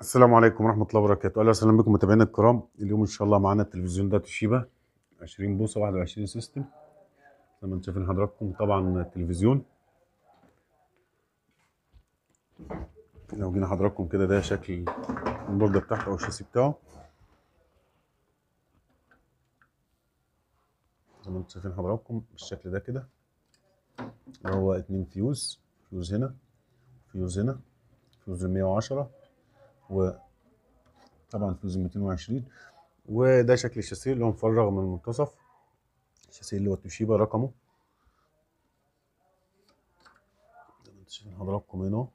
السلام عليكم ورحمة الله وبركاته، أهلا وسهلا بكم متابعينا الكرام، اليوم إن شاء الله معانا التلفزيون ده توشيبا 20 بوصة 21 سيستم زي ما انتم شايفين حضراتكم طبعا التلفزيون لو جينا حضراتكم كده ده شكل البوردة بتاعته أو الشاسي بتاعه زي ما انتم شايفين حضراتكم بالشكل ده كده اللي هو اتنين فيوز فيوز هنا فيوز هنا فيوز 110 وطبعا فلوس 220 وده شكل الشاسيه اللي هو مفرغ من المنتصف الشاسيه اللي هو توشيبا رقمه زي ما انتم شايفين حضراتكم هنا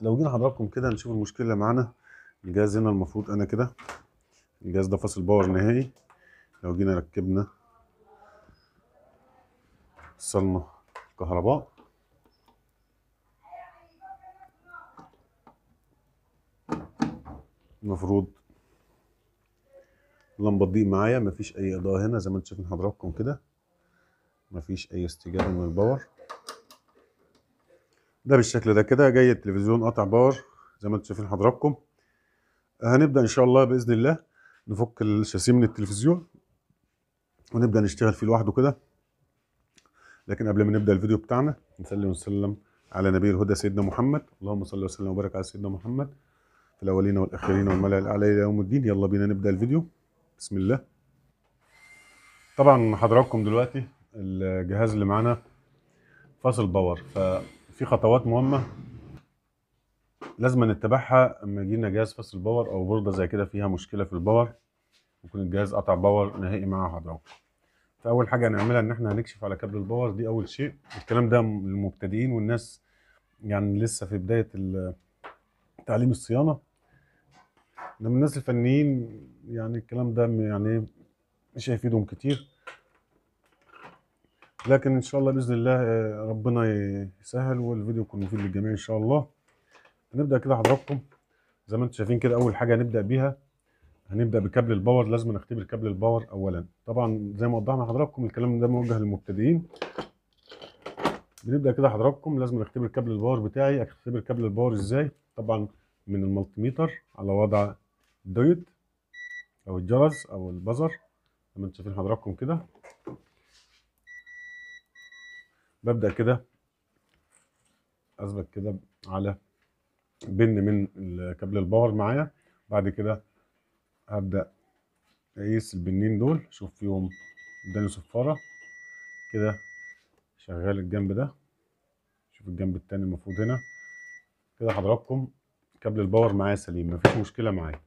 لو جينا حضراتكم كده نشوف المشكله اللي معانا الجهاز هنا المفروض انا كده الجهاز ده فاصل باور نهائي لو جينا ركبنا وصلنا الكهرباء المفروض لمبة دي معايا مفيش أي إضاءة هنا زي ما انتم شايفين حضراتكم كده مفيش أي استجابة من الباور ده بالشكل ده كده جاي التلفزيون قطع باور زي ما انتم شايفين حضراتكم هنبدأ إن شاء الله بإذن الله نفك الشاسيه من التلفزيون ونبدأ نشتغل فيه لوحده كده لكن قبل ما نبدأ الفيديو بتاعنا نسلم ونسلم على نبي الهدى سيدنا محمد اللهم صل وسلم وبارك على سيدنا محمد الاولين والاخرين والملأ الاعلى الى يوم الدين يلا بينا نبدا الفيديو بسم الله طبعا حضراتكم دلوقتي الجهاز اللي معانا فاصل باور ففي خطوات مهمه لازم نتبعها اما يجي لنا جهاز فاصل باور او بورده زي كده فيها مشكله في الباور يكون الجهاز قطع باور نهائي مع حضراتكم فاول حاجه هنعملها ان احنا هنكشف على كابل الباور دي اول شيء الكلام ده للمبتدئين والناس يعني لسه في بدايه تعليم الصيانه لما الناس الفنيين يعني الكلام ده يعني مش هيفيدهم كتير لكن ان شاء الله باذن الله آه، ربنا يسهل والفيديو يكون مفيد للجميع ان شاء الله هنبدا كده حضراتكم زي ما انتم شايفين كده اول حاجه هنبدا بيها هنبدا بكابل الباور لازم نختبر كابل الباور اولا طبعا زي ما وضحنا حضراتكم الكلام ده موجه للمبتدئين بنبدا كده حضراتكم لازم نختبر كابل الباور بتاعي اختبر كابل الباور ازاي طبعا من الملتيميتر على وضع الدايت او الجرس او البزر زي ما انتم شايفين حضراتكم كده ببدا كده اثبت كده على بن من كابل الباور معايا بعد كده هبدا اقيس البنين دول اشوف فيهم اداني صفاره كده شغال الجنب ده شوف الجنب التاني المفروض هنا كده حضراتكم كابل الباور معايا سليم مفيش مشكله معايا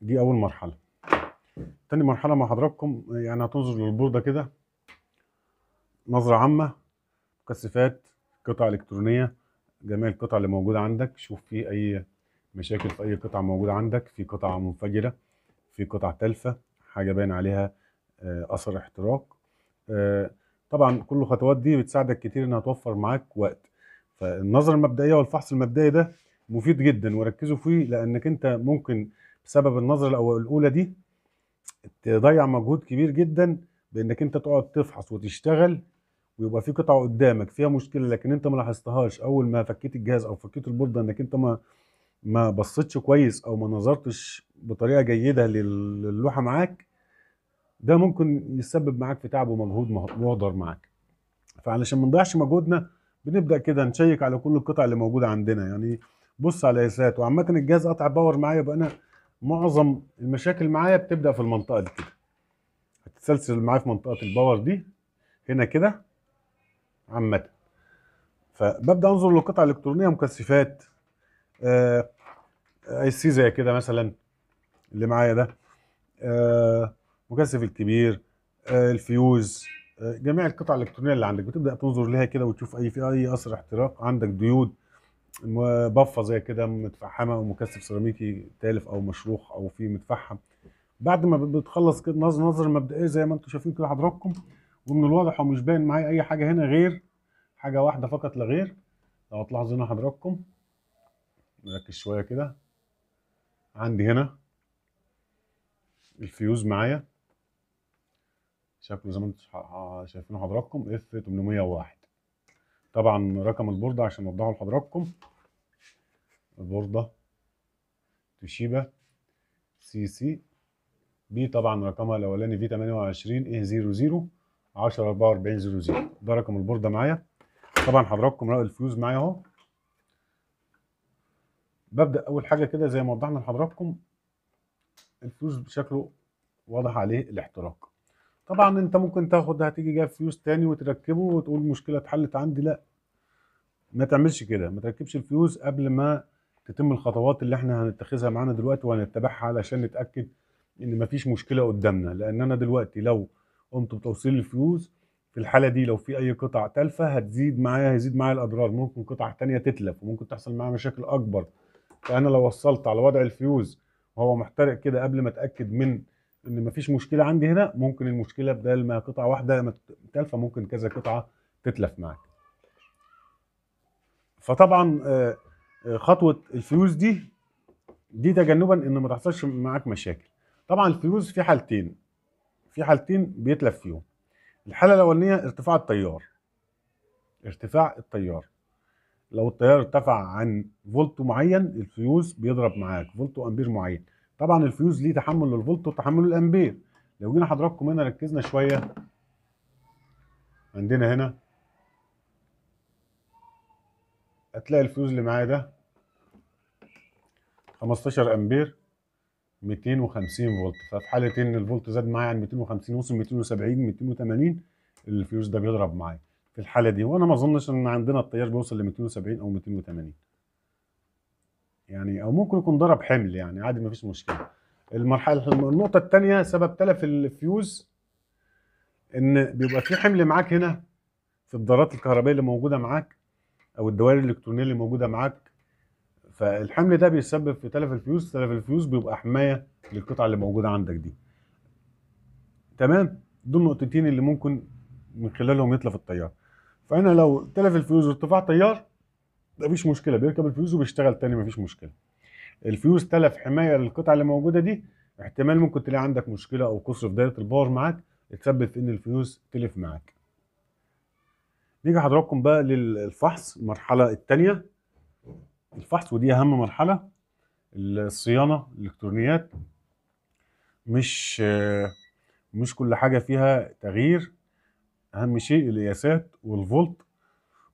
دي اول مرحله تاني مرحله مع حضراتكم يعني هتنظر للبورده كده نظره عامه مكثفات قطع الكترونيه جميع القطع اللي موجوده عندك شوف في اي مشاكل في اي قطعه موجوده عندك في قطعه منفجره في قطعه تالفه حاجه باين عليها آه، اثر احتراق آه، طبعا كل الخطوات دي بتساعدك كتير انها توفر معاك وقت فالنظره المبدئيه والفحص المبدئي ده مفيد جدا وركزوا فيه لانك انت ممكن بسبب النظره الاولى دي تضيع مجهود كبير جدا بانك انت تقعد تفحص وتشتغل ويبقى في قطعه قدامك فيها مشكله لكن انت ما لاحظتهاش اول ما فكيت الجهاز او فكيت البورده انك انت ما ما بصيتش كويس او ما نظرتش بطريقه جيده للوحه معاك ده ممكن يسبب معاك في تعب ومجهود مهدر معاك فعلشان ما نضيعش مجهودنا بنبدا كده نشيك على كل القطع اللي موجوده عندنا يعني بص على قياسات وعامه الجهاز قطع باور معايا يبقى انا معظم المشاكل معايا بتبدا في المنطقه دي كده هتتسلسل معايا في منطقه الباور دي هنا كده عامه فببدا انظر للقطع الالكترونيه مكثفات آه اي آه، سي زي كده مثلا اللي معايا ده آه مكثف الكبير آه الفيوز آه جميع القطع الالكترونيه اللي عندك بتبدا تنظر لها كده وتشوف اي في اي اثر احتراق عندك ديود بفه زي كده متفحمه او مكثف سيراميكي تالف او مشروخ او في متفحم بعد ما بتخلص كده نظر نظره مبدئيه زي ما انتم شايفين كده حضراتكم ومن الواضح هو مش باين معايا اي حاجه هنا غير حاجه واحده فقط لا غير لو هتلاحظوا هنا حضراتكم نركز شويه كده عندي هنا الفيوز معايا شكله زي ما انتم شايفينه حضراتكم اف 801 طبعا رقم البورده عشان اوضحه لحضراتكم البورده توشيبا سي سي بي طبعا رقمها الاولاني في 28 ايه 00 10 44 00 ده رقم البورده معايا طبعا حضراتكم رقم الفيوز معايا اهو ببدا اول حاجه كده زي ما وضحنا لحضراتكم الفيوز شكله واضح عليه الاحتراق طبعا انت ممكن تاخد هتيجي جايب فيوز تاني وتركبه وتقول المشكله اتحلت عندي لا ما تعملش كده ما تركبش الفيوز قبل ما تتم الخطوات اللي احنا هنتخذها معانا دلوقتي وهنتبعها علشان نتاكد ان مفيش مشكله قدامنا لان انا دلوقتي لو قمت بتوصيل الفيوز في الحاله دي لو في اي قطع تالفه هتزيد معايا هيزيد معايا الاضرار ممكن قطع تانية تتلف وممكن تحصل معايا مشاكل اكبر فانا لو وصلت على وضع الفيوز وهو محترق كده قبل ما اتاكد من ان مفيش مشكله عندي هنا ممكن المشكله بدل ما قطعه واحده متلفه ممكن كذا قطعه تتلف معاك فطبعا آه، آه، خطوه الفيوز دي دي تجنبا ان ما تحصلش معاك مشاكل طبعا الفيوز في حالتين في حالتين بيتلف فيهم الحاله الاولانيه ارتفاع التيار ارتفاع التيار لو التيار ارتفع عن فولت معين الفيوز بيضرب معاك فولت وامبير معين طبعا الفيوز ليه تحمل للفولت وتحمل للامبير لو جينا حضراتكم هنا ركزنا شويه عندنا هنا هتلاقي الفيوز اللي معايا ده 15 امبير 250 فولت ففي حاله ان الفولت زاد معايا عن 250 وصل 270 280 الفيوز ده بيضرب معايا في الحاله دي وانا ما اظنش ان عندنا التيار بيوصل ل 270 او 280 يعني او ممكن يكون ضرب حمل يعني عادي مفيش مشكله المرحله النقطه الثانيه سبب تلف الفيوز ان بيبقى في حمل معاك هنا في الدارات الكهربائيه اللي موجوده معاك او الدوائر الالكترونيه اللي موجوده معاك فالحمل ده بيسبب في تلف الفيوز تلف الفيوز بيبقى حمايه للقطعه اللي موجوده عندك دي تمام دول نقطتين اللي ممكن من خلالهم يتلف التيار فانا لو تلف الفيوز ارتفاع تيار مفيش مشكله بيركب الفيوز وبيشتغل تاني مفيش مشكله الفيوز تلف حمايه للقطعه اللي موجوده دي احتمال ممكن تلاقي عندك مشكله او قصر في دايره الباور معاك تسبب في ان الفيوز تلف معاك نيجي حضراتكم بقى للفحص المرحله التانية الفحص ودي اهم مرحله الصيانه الالكترونيات مش مش كل حاجه فيها تغيير اهم شيء القياسات والفولت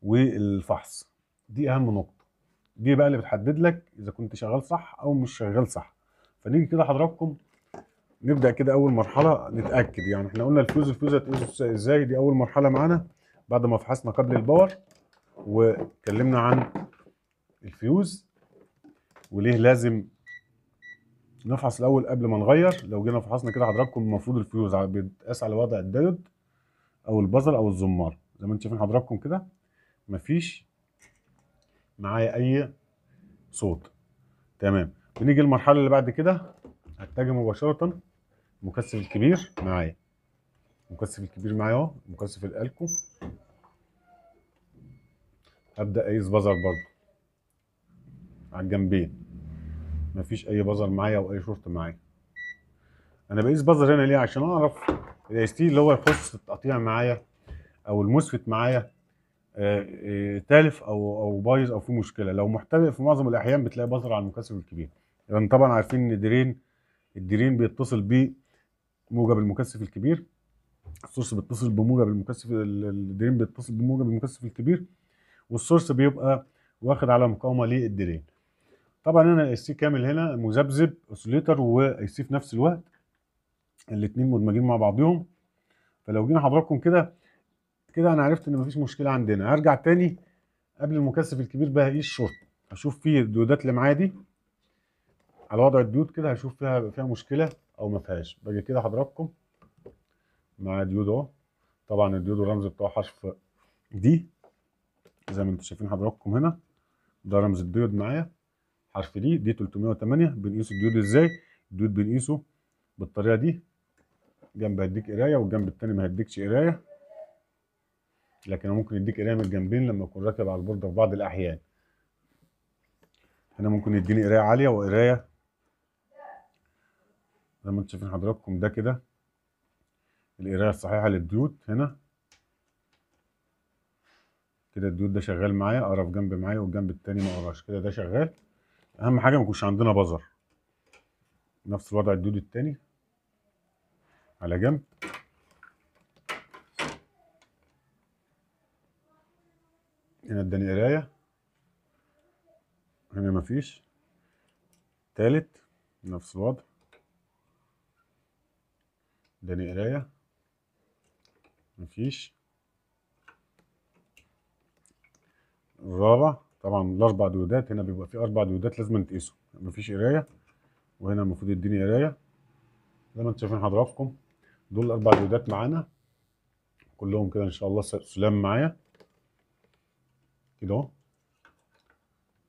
والفحص دي اهم نقطه دي بقى اللي بتحدد لك اذا كنت شغال صح او مش شغال صح فنيجي كده حضراتكم نبدا كده اول مرحله نتاكد يعني احنا قلنا الفيوز الفيوز هتقيس ازاي دي اول مرحله معانا بعد ما فحصنا قبل الباور واتكلمنا عن الفيوز وليه لازم نفحص الاول قبل ما نغير لو جينا فحصنا كده حضراتكم المفروض الفيوز بيتقاس على وضع الدايود او البازل او الزمار زي ما انتم شايفين حضراتكم كده مفيش معايا اي صوت تمام بنيجي المرحله اللي بعد كده هتجي مباشره المكثف الكبير معايا المكثف الكبير معايا اهو المكثف الالكو ابدا اقيس بزر برضو على الجنبين مفيش اي بزر معايا او اي شورت معايا انا بقيس بزر هنا ليه عشان اعرف الستيل اللي هو يخص التقطيع معايا او المسفت معايا تالف او او بايظ او في مشكله لو محترق في معظم الاحيان بتلاقي بظهر على المكثف الكبير لان يعني طبعا عارفين ان الدرين الدرين بيتصل بموجب المكثف الكبير السورس بيتصل بموجب المكثف الدرين بيتصل بموجب المكثف الكبير والسورس بيبقى واخد على مقاومه للدرين طبعا انا السي كامل هنا مذبذب واي سي في نفس الوقت الاثنين مدمجين مع بعضهم فلو جينا حضراتكم كده كده انا عرفت ان مفيش مشكله عندنا هرجع تاني قبل المكثف الكبير بقى ايه الشورت هشوف فيه الديودات اللي معايا دي على وضع الديود كده هشوف فيها فيها مشكله او ما فيهاش باجي كده حضراتكم مع ديود اهو طبعا الديود الرمز بتاعه حرف دي زي ما انتم شايفين حضراتكم هنا ده رمز الديود معايا حرف دي دي 308 بنقيس الديود ازاي الديود بنقيسه بالطريقه دي جنب هديك قرايه والجنب التاني ما هديكش قرايه لكن هو ممكن يديك قرايه من الجنبين لما يكون راكب على البورده في بعض الاحيان هنا ممكن يديني قرايه عاليه وقرايه زي ما انتم شايفين حضراتكم ده كده القرايه الصحيحه للديود هنا كده الديود ده شغال معايا اقرب جنب معايا والجنب التاني ما اقراش كده ده شغال اهم حاجه ما يكونش عندنا بزر نفس الوضع الديود التاني على جنب هنا اداني قرايه هنا مفيش تالت نفس الوضع اداني قرايه مفيش الرابع طبعا الاربع دودات هنا بيبقى في اربع دودات لازم نقيسهم مفيش قرايه وهنا المفروض يديني قرايه زي ما انتم شايفين حضراتكم دول الاربع دودات معانا كلهم كده ان شاء الله سلام معايا كده اهو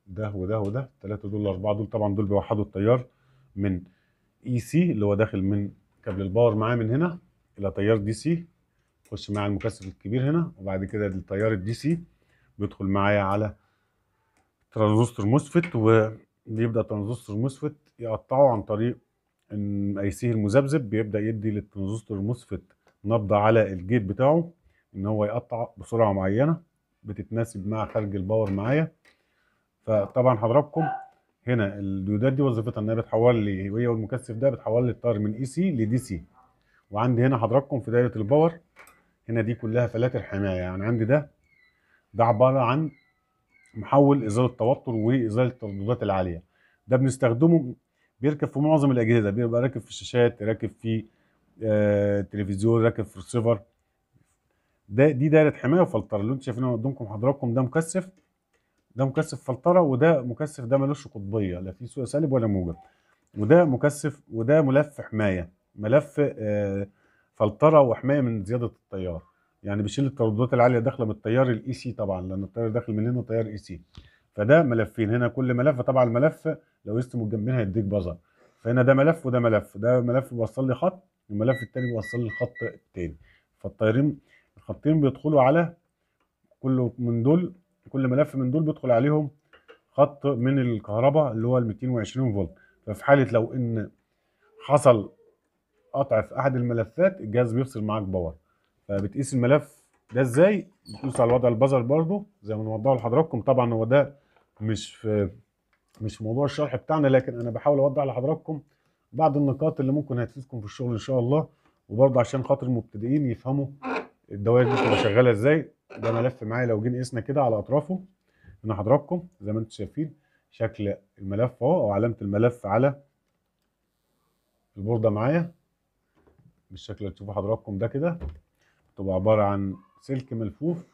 ده وده وده الثلاثه دول الاربعه دول طبعا دول بيوحدوا التيار من اي e سي اللي هو داخل من كابل الباور معاه من هنا الى تيار دي سي يخش معايا المكثف الكبير هنا وبعد كده التيار الدي سي بيدخل معايا على ترانزستور مسفت وبيبدا ترانزستور مسفت يقطعه عن طريق ان اي سي المذبذب بيبدا يدي للترانزستور موسفت نبضه على الجيت بتاعه ان هو يقطع بسرعه معينه بتتناسب مع خارج الباور معايا فطبعا حضراتكم هنا الديودات دي وظيفتها انها بتحول لي وهي والمكثف ده بتحول لي التار من اي سي لدي سي وعندي هنا حضراتكم في دايره الباور هنا دي كلها فلاتر حمايه يعني عندي ده ده عباره عن محول ازاله التوتر وازاله الترددات العاليه ده بنستخدمه بيركب في معظم الاجهزه بيبقى راكب في الشاشات راكب في آه تلفزيون راكب في ريسيفر ده دي دايره حمايه وفلتره اللي انتم شايفينها قدامكم حضراتكم ده مكثف ده مكثف فلتره وده مكثف ده ملوش قطبيه لا فيه سالب ولا موجب وده مكثف وده ملف حمايه ملف آه فلتره وحمايه من زياده التيار يعني بيشيل الترددات العاليه داخله من التيار الاي سي e طبعا لان التيار داخل من هنا وتيار اي e سي فده ملفين هنا كل ملف طبعا الملف لو قست الجنبين هيديك بزر فهنا ده ملف وده ملف ده ملف بيوصل لي خط والملف التاني بيوصل لي الخط التاني فالطيارين خطين بيدخلوا على كل من دول كل ملف من دول بيدخل عليهم خط من الكهرباء اللي هو ال 220 فولت ففي حاله لو ان حصل قطع في احد الملفات الجهاز بيفصل معاك باور فبتقيس الملف ده ازاي بتدوس على وضع البزر برضو زي ما نوضحه لحضراتكم طبعا هو ده مش في مش في موضوع الشرح بتاعنا لكن انا بحاول اوضح لحضراتكم بعض النقاط اللي ممكن هتفيدكم في الشغل ان شاء الله وبرضه عشان خاطر المبتدئين يفهموا الدوائر دي بتبقى شغاله ازاي ده ملف معايا لو جينا قسنا كده على اطرافه انا حضراتكم زي ما انتم شايفين شكل الملف اهو او علامه الملف على البورده معايا بالشكل اللي تشوفوه حضراتكم ده كده بتبقى عباره عن سلك ملفوف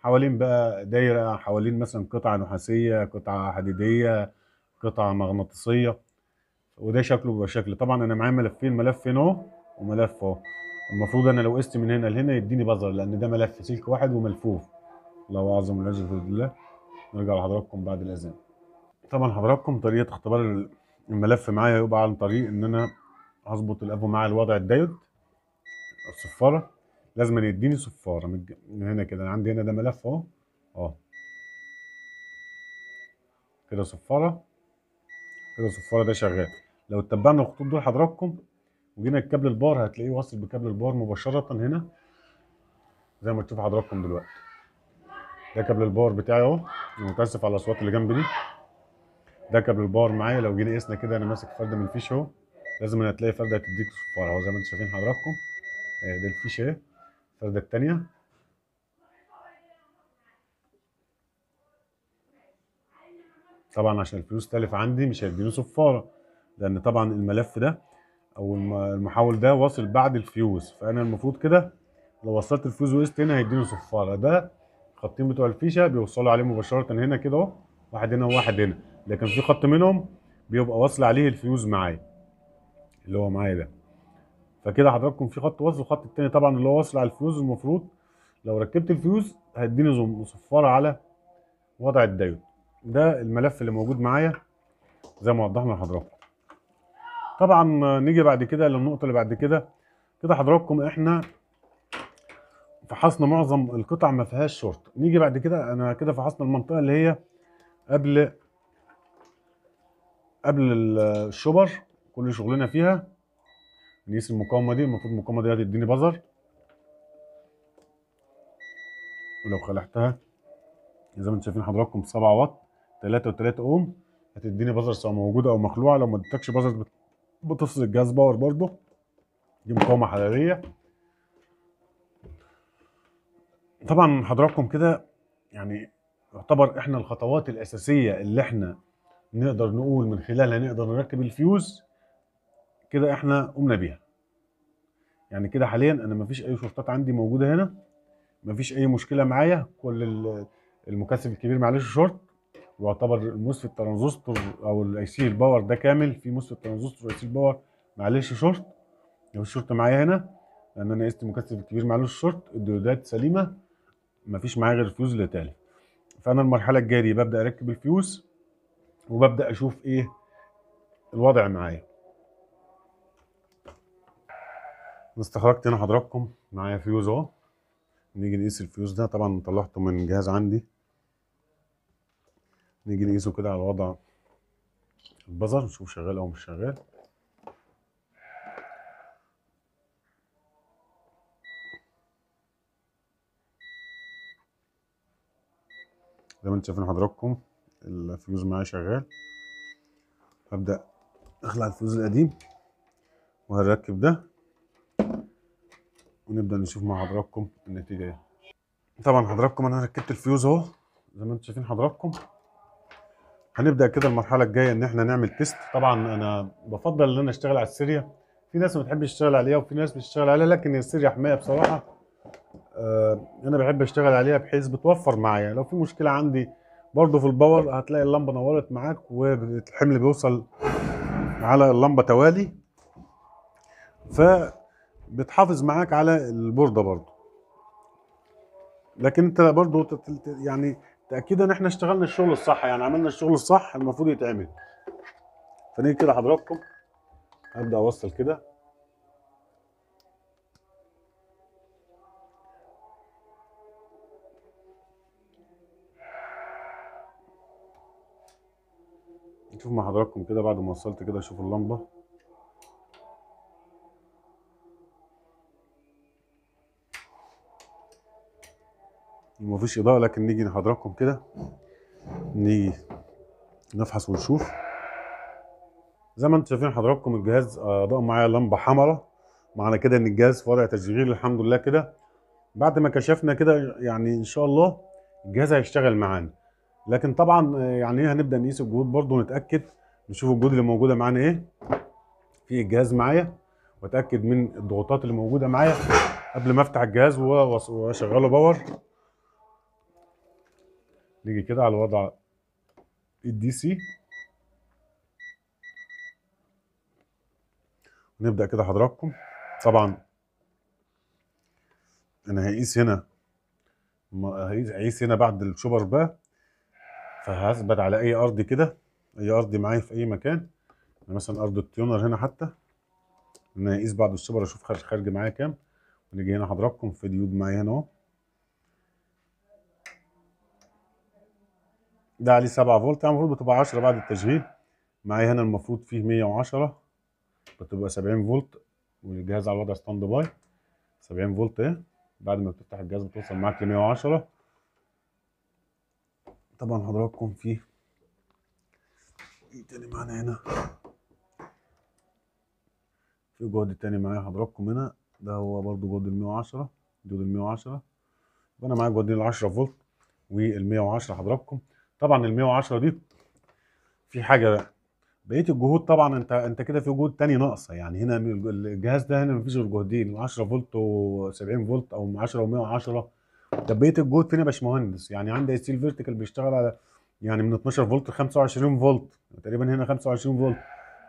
حوالين بقى دايره حوالين مثلا قطعه نحاسيه قطعه حديديه قطعه مغناطيسيه وده شكله بيبقى شكل طبعا انا معايا ملفين ملف هنا اهو وملف اهو المفروض انا لو قست من هنا لهنا يديني بزر لان ده ملف سلك واحد وملفوف الله اعظم العزه الله نرجع لحضراتكم بعد الاذان طبعا حضراتكم طريقه اختبار الملف معايا هيبقى عن طريق ان انا هظبط الافو مع الوضع الدايود الصفاره لازم يديني صفاره من هنا كده انا عندي هنا ده ملف اهو اهو كده صفاره كده صفاره ده شغال لو اتبعنا الخطوط دول حضراتكم وجينا الكابل البار هتلاقيه واصل بكابل البار مباشره هنا زي ما تشوف حضراتكم دلوقتي ده كابل البار بتاعي اهو انا متاسف على الاصوات اللي جنبي دي ده كابل البار معايا لو جينا قسنا كده انا ماسك فرده من الفيش اهو لازم هتلاقي فرده هتديك صفارة اهو زي ما انتم شايفين حضراتكم ده آه، الفيش اهي الفرده الثانيه طبعا عشان الفلوس تلف عندي مش هيديني صفاره لان طبعا الملف ده او المحول ده واصل بعد الفيوز فانا المفروض كده لو وصلت الفيوز ويست هنا هيديني صفاره ده الخطين بتوع الفيشه بيوصلوا عليه مباشره هنا كده اهو واحد هنا وواحد هنا لكن في خط منهم بيبقى واصل عليه الفيوز معايا اللي هو معايا ده فكده حضراتكم في خط وصل والخط التاني طبعا اللي هو واصل على الفيوز المفروض لو ركبت الفيوز هيديني صفاره على وضع الدايود ده الملف اللي موجود معايا زي ما وضحنا لحضراتكم طبعا نيجي بعد كده للنقطه اللي بعد كده كده حضراتكم احنا فحصنا معظم القطع ما فيهاش شورت نيجي بعد كده انا كده فحصنا المنطقه اللي هي قبل قبل الشبر كل شغلنا فيها نقيس المقاومه دي المفروض المقاومه دي هتديني بزر ولو خلعتها زي ما انتم شايفين حضراتكم 7 واط 3 و3 اوم هتديني بزر سواء موجوده او مخلوعه لو ما ادتكش بزر بتفصل الجاز باور برضو دي مقاومة حرارية طبعا حضراتكم كده يعني يعتبر احنا الخطوات الأساسية اللي احنا نقدر نقول من خلالها نقدر نركب الفيوز كده احنا قمنا بيها يعني كده حاليا انا مفيش اي شرطات عندي موجودة هنا مفيش اي مشكلة معايا كل المكثف الكبير معلش شرط يعتبر الموسفيت ترانزستور او الاي سي الباور ده كامل في موسفيت ترانزستور واي سي الباور معلش شورت لو الشورت معايا هنا لان انا قست المكثف الكبير معلوش شورت الديودات سليمه مفيش معايا غير فيوز اللي تالف فانا المرحله الجايه ببدا اركب الفيوز وببدا اشوف ايه الوضع معايا استخرجت هنا حضراتكم معايا فيوز اهو نيجي نقيس الفيوز ده طبعا طلعته من جهاز عندي نيجي نقيسه كده على وضع البزر نشوف شغال او مش شغال زي ما انتم شايفين حضراتكم الفيوز معايا شغال هبدا اخلع الفيوز القديم وهنركب ده ونبدا نشوف مع حضراتكم النتيجه ايه طبعا حضراتكم انا ركبت الفيوز اهو زي ما انتم شايفين حضراتكم هنبدا كده المرحله الجايه ان احنا نعمل تيست طبعا انا بفضل ان انا اشتغل على السيريا في ناس ما بتحبش تشتغل عليها وفي ناس بتشتغل عليها لكن السيريا حمايه بصراحه آه، انا بحب اشتغل عليها بحيث بتوفر معايا لو في مشكله عندي برضه في الباور هتلاقي اللمبه نورت معاك والحمل بيوصل على اللمبه توالي فبتحافظ معاك على البورده برضه لكن انت برضه يعني تاكيد ان احنا اشتغلنا الشغل الصح يعني عملنا الشغل الصح المفروض يتعمل فنيجي كده حضراتكم ابدا اوصل كده نشوف مع حضراتكم كده بعد ما وصلت كده اشوف اللمبه مفيش اضاءه لكن نيجي نحضركم كده نيجي نفحص ونشوف زي ما انتم شايفين حضراتكم الجهاز اضاء معايا لمبه حمراء معنى كده ان الجهاز في وضع تشغيل الحمد لله كده بعد ما كشفنا كده يعني ان شاء الله الجهاز هيشتغل معانا لكن طبعا يعني إيه، هنبدا نقيس الجهود برضو ونتاكد نشوف الجهود اللي موجوده معانا ايه في الجهاز معايا واتاكد من الضغوطات اللي موجوده معايا قبل ما افتح الجهاز واشغله باور نيجي كده على وضع الدي سي ونبدا كده حضراتكم طبعا انا هقيس هنا هقيس هنا بعد الشوبر بقى فهثبت على اي ارض كده اي ارض معايا في اي مكان يعني مثلا ارض التيونر هنا حتى انا هقيس بعد الشوبر اشوف خارج معايا كام ونيجي هنا حضراتكم في ديود معايا هنا اهو ده عليه 7 فولت يعني المفروض بتبقى 10 بعد التشغيل معايا هنا المفروض فيه 110 بتبقى 70 فولت والجهاز على وضع ستاند باي 70 فولت اهي بعد ما بتفتح الجهاز بتوصل معاك ل 110 طبعا حضراتكم في ايه تاني معانا هنا في جهد تاني معايا حضراتكم هنا ده هو برضو جهد ال 110 جهد ال 110 يبقى انا معايا جهدين ال 10 فولت وال 110 حضراتكم طبعا ال 110 دي في حاجه بقى بقيه الجهود طبعا انت انت كده في جهود تاني ناقصه يعني هنا الجهاز ده هنا مفيش غير جهدين 10 فولت و70 فولت او 10 و110 طب بقيه الجهود فين يا باشمهندس؟ يعني عندي ستيل فيرتيكال بيشتغل على يعني من 12 فولت ل 25 فولت تقريبا هنا 25 فولت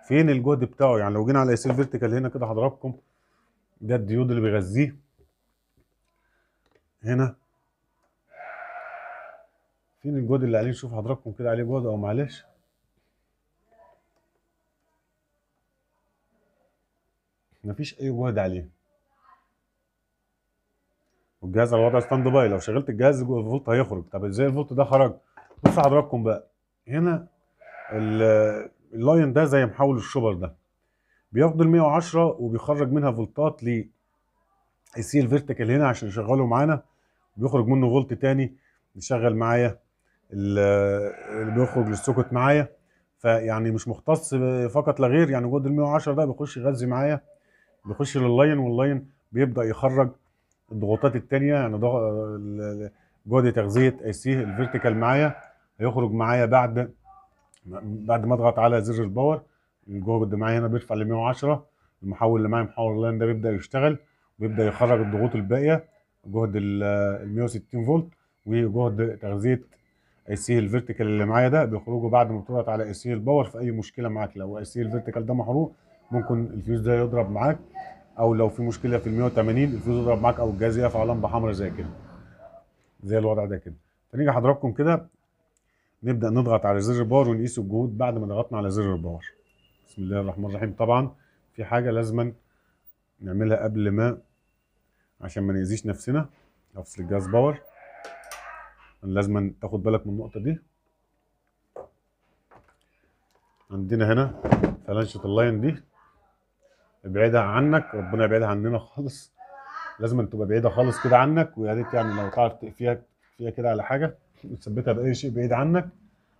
فين الجهد بتاعه؟ يعني لو جينا على ستيل فيرتيكال هنا كده حضراتكم ده الديود اللي بيغذيه هنا فين الجود اللي عليه شوف حضراتكم كده عليه جود او معلش مفيش اي جهد عليه والجهاز على وضع ستاند باي لو شغلت الجهاز الفولت هيخرج طب ازاي الفولت ده خرج بص حضراتكم بقى هنا اللاين ده زي محول الشوبر ده بياخد ال 110 وبيخرج منها فولتات ل السي الفيرتيكال هنا عشان يشغله معانا بيخرج منه فولت تاني يشغل معايا اللي بيخرج للسكوت معايا فيعني مش مختص فقط لا غير يعني جود ال 110 ده بيخش يغذي معايا بيخش لللاين واللاين بيبدا يخرج الضغوطات الثانيه يعني جهد تغذيه اي سي الفيرتيكال معايا هيخرج معايا بعد بعد ما اضغط على زر الباور الجهد معايا هنا بيرفع ل 110 المحول اللي معايا محول اللاين ده بيبدا يشتغل ويبدا يخرج الضغوط الباقيه جهد ال 160 فولت وجهد تغذيه سي الفيرتيكال اللي معايا ده بيخرجوا بعد ما بتضغط على سي الباور في اي مشكله معاك لو سي الفيرتيكال ده محروق ممكن الفيوز ده يضرب معاك او لو في مشكله في ال 180 الفيوز يضرب معاك او الجهاز يقف على لمبه حمراء زي كده زي الوضع ده كده فنيجي حضراتكم كده نبدا نضغط على زر الباور ونقيس الجهود بعد ما ضغطنا على زر الباور بسم الله الرحمن الرحيم طبعا في حاجه لازما نعملها قبل ما عشان ما نأذيش نفسنا نفس الجهاز باور لازم تاخد بالك من النقطه دي عندنا هنا فلانشة اللاين دي ابعدها عنك ربنا يبعدها عننا خالص لازم تبقى بعيده خالص كده عنك ويا ريت يعني لو تعرف تقفيها فيها كده على حاجه وتثبتها باي شيء بعيد عنك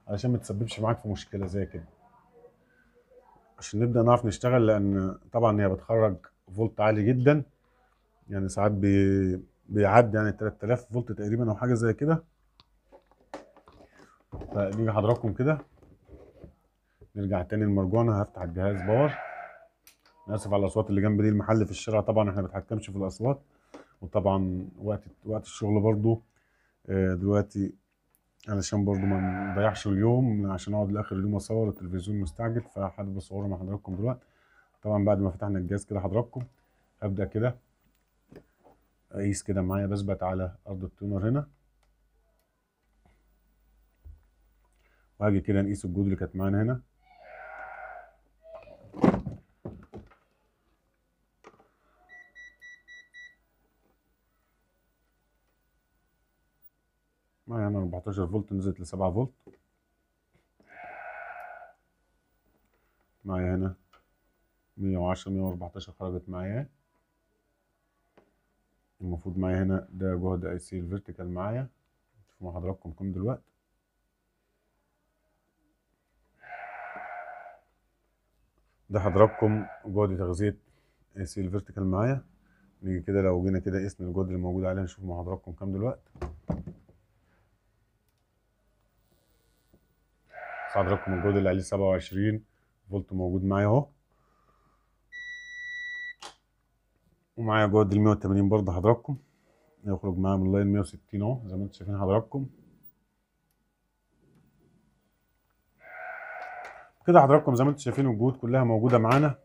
علشان ما تسببش معاك في مشكله زي كده عشان نبدا نعرف نشتغل لان طبعا هي بتخرج فولت عالي جدا يعني ساعات بي... بيعدي يعني 3000 فولت تقريبا او حاجه زي كده فنيجي حضراتكم كده نرجع تاني لمرجوعنا هفتح الجهاز باور انا اسف على الاصوات اللي جنب دي المحل في الشارع طبعا احنا ما بنتحكمش في الاصوات وطبعا وقت وقت الشغل برضو آه، دلوقتي علشان برضو ما نضيعش اليوم عشان اقعد لاخر اليوم اصور التلفزيون مستعجل فحابب اصوره مع حضراتكم دلوقتي طبعا بعد ما فتحنا الجهاز كده حضراتكم هبدا كده اقيس كده معايا بثبت على ارض التونر هنا وهاجي كده نقيس الجهود اللي كانت معانا هنا ما يعني 14 فولت نزلت ل 7 فولت معايا هنا 110 114 خرجت معايا المفروض معايا هنا ده جهد اي سي الفيرتيكال معايا شوفوا مع حضراتكم كام دلوقتي ده حضراتكم جهد تغذيه سي الفيرتيكال معايا نيجي كده لو جينا كده اسم الجهد اللي موجود عليها نشوف مع حضراتكم كام دلوقتي حضراتكم الجهد اللي عليه 27 فولت موجود معايا اهو ومعايا جهد ال 180 برضه حضراتكم يخرج معايا من اللاين 160 اهو زي ما انتم شايفين حضراتكم كده حضراتكم زي ما انتم شايفين الجهود كلها موجوده معانا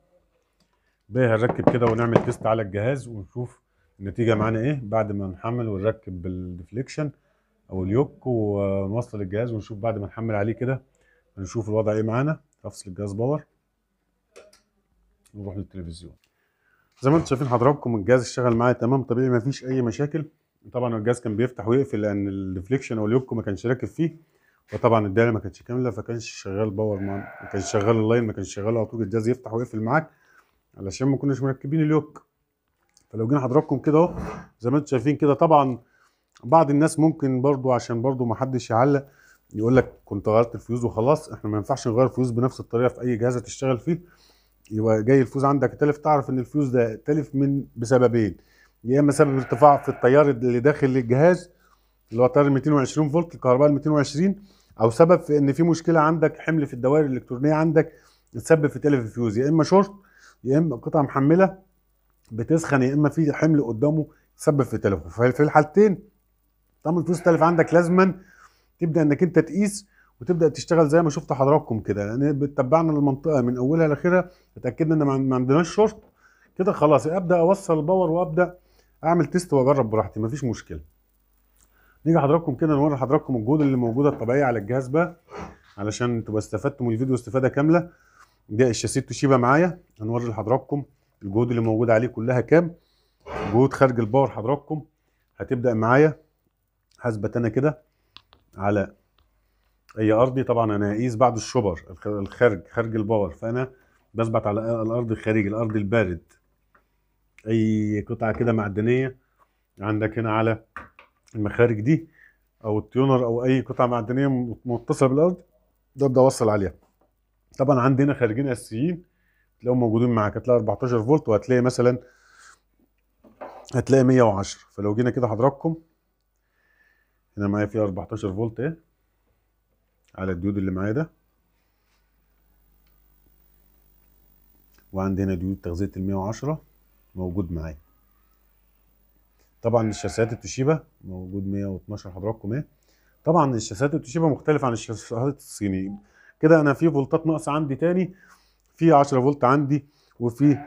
بقى هنركب كده ونعمل تيست على الجهاز ونشوف النتيجه معانا ايه بعد ما نحمل ونركب الديفليكشن او اليوك ونوصل الجهاز ونشوف بعد ما نحمل عليه كده هنشوف الوضع ايه معانا افصل الجهاز باور نروح للتلفزيون زي ما انتم شايفين حضراتكم الجهاز اشتغل معايا تمام طبيعي مفيش اي مشاكل طبعا الجهاز كان بيفتح ويقفل لان الديفليكشن او اليوك ما كانش راكب فيه وطبعا الدائره ما كانتش كامله فكانش شغال باور مان ما كانش شغال اللاين ما كانش شغال على طول الجهاز يفتح ويقفل معاك علشان ما كناش مركبين اليوك فلو جينا حضراتكم كده اهو زي ما انتم شايفين كده طبعا بعض الناس ممكن برضو عشان برضو ما حدش يعلق يقول لك كنت غيرت الفيوز وخلاص احنا ما ينفعش نغير الفيوز بنفس الطريقه في اي جهاز هتشتغل فيه يبقى جاي الفيوز عندك تلف تعرف ان الفيوز ده تلف من بسببين يا اما سبب ارتفاع في التيار اللي داخل الجهاز اللي هو تيار 220 فولت الكهرباء 220 او سبب في ان في مشكله عندك حمل في الدوائر الالكترونيه عندك تسبب في تلف فيوز يا اما شورت يا اما قطعه محمله بتسخن يا اما في حمل قدامه تسبب في تلفه ففي الحالتين طالما الفيوز تلف عندك لازما تبدا انك انت تقيس وتبدا تشتغل زي ما شفت حضراتكم كده لان بتتبعنا المنطقه من اولها لاخرها اتاكدنا ان ما عندناش شورت كده خلاص ابدا اوصل الباور وابدا اعمل تيست واجرب براحتي مفيش مشكله نيجي حضراتكم كده نوري حضراتكم الجهود اللي موجوده الطبيعيه على الجهاز بقى علشان تبقى استفدتوا من الفيديو استفاده كامله ده الشاسيه توشيبا معايا هنوري لحضراتكم الجهود اللي موجوده عليه كلها كام جهود خارج الباور حضراتكم هتبدا معايا هثبت انا كده على اي ارضي طبعا انا هقيس بعد الشبر الخارج خارج الباور فانا بثبت على الارض الخارجي الارض البارد اي قطعه كده معدنيه عندك هنا على المخارج دي او التيونر او اي قطعه معدنيه متصله بالارض ده ابدا اوصل عليها طبعا عندنا خارجين اساسيين لو موجودين معاك هتلاقي 14 فولت وهتلاقي مثلا هتلاقي 110 فلو جينا كده حضراتكم هنا معايا فيها 14 فولت اهي على الديود اللي معايا ده وعندي هنا ديود تغذيه ال 110 موجود معايا طبعا الشاسات التوشيبا موجود 112 حضراتكم ايه طبعا الشاسات التوشيبا مختلفه عن الشاسات الصيني كده انا في فولتات ناقصه عندي تاني في 10 فولت عندي وفي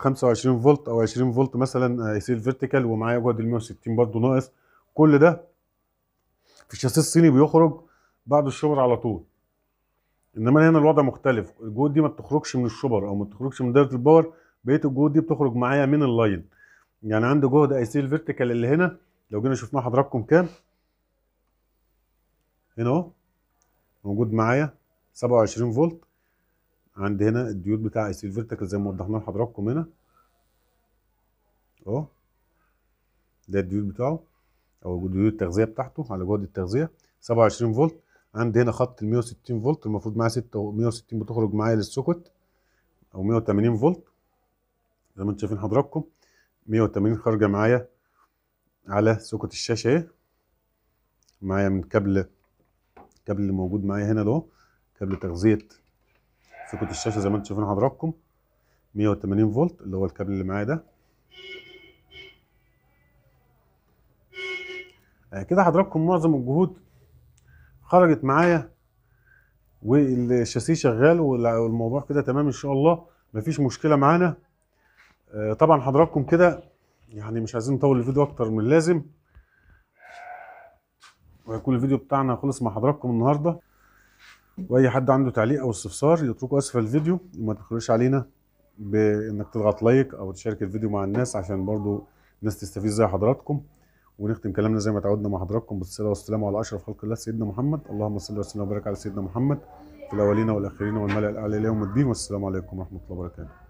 25 آه، فولت او 20 فولت مثلا هيسيل آه، فيرتيكال ومعايا جهد ال 160 برضه ناقص كل ده في الشاسيه الصيني بيخرج بعد الشبر على طول انما هنا الوضع مختلف الجهود دي ما بتخرجش من الشبر او ما بتخرجش من دايره الباور بقيه الجهود دي بتخرج معايا من اللاين يعني عنده جهد اي سي الفيرتيكال اللي هنا لو جينا شفناه حضراتكم كام هنا اهو موجود معايا 27 فولت عند هنا الديود بتاع اي سي الفيرتيكال زي ما وضحناه لحضراتكم هنا اهو ده الديود بتاعه او ديود التغذيه بتاعته على جهد التغذيه 27 فولت عندي هنا خط ال 160 فولت المفروض معايا 6 160 بتخرج معايا للسوكت او 180 فولت زي ما انتم شايفين حضراتكم 180 خارجه معايا على سكوت الشاشه اهي معايا من كابل الكابل اللي موجود معايا هنا ده كابل تغذيه سكوت الشاشه زي ما انتم شايفين حضراتكم 180 فولت اللي هو الكابل اللي معايا ده آه، كده حضراتكم معظم الجهود خرجت معايا والشاسيه شغال والموضوع كده تمام ان شاء الله مفيش مشكله معانا آه، طبعا حضراتكم كده يعني مش عايزين نطول الفيديو اكتر من اللازم وهيكون آه، الفيديو بتاعنا خلص مع حضراتكم النهارده واي حد عنده تعليق او استفسار يتركه اسفل الفيديو وما تبخلوش علينا بانك تضغط لايك او تشارك الفيديو مع الناس عشان برضو الناس تستفيد زي حضراتكم ونختم كلامنا زي ما تعودنا مع حضراتكم بالصلاه والسلام على اشرف خلق الله سيدنا محمد اللهم صل وسلم وبارك على سيدنا محمد في الاولين والاخرين والملأ الاعلى ليوم الدين والسلام عليكم ورحمه الله وبركاته